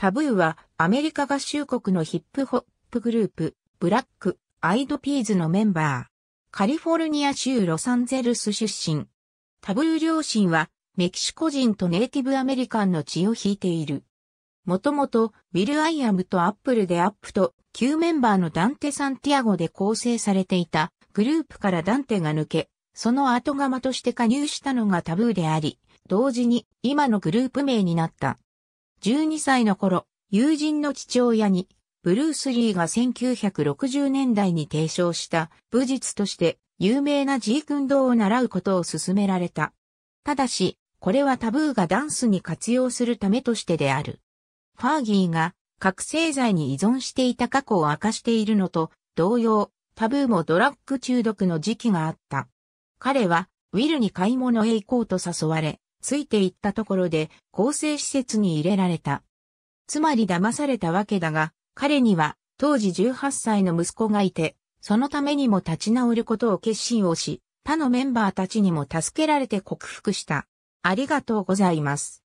タブーはアメリカ合衆国のヒップホップグループ、ブラック、アイドピーズのメンバー。カリフォルニア州ロサンゼルス出身。タブー両親はメキシコ人とネイティブアメリカンの血を引いている。もともと、ウィル・アイアムとアップルでアップと、旧メンバーのダンテ・サンティアゴで構成されていたグループからダンテが抜け、その後釜として加入したのがタブーであり、同時に今のグループ名になった。12歳の頃、友人の父親に、ブルース・リーが1960年代に提唱した武術として有名なジークンドを習うことを勧められた。ただし、これはタブーがダンスに活用するためとしてである。ファーギーが覚醒剤に依存していた過去を明かしているのと同様、タブーもドラッグ中毒の時期があった。彼はウィルに買い物へ行こうと誘われ、ついていったところで厚生施設に入れられた。つまり騙されたわけだが、彼には当時18歳の息子がいて、そのためにも立ち直ることを決心をし、他のメンバーたちにも助けられて克服した。ありがとうございます。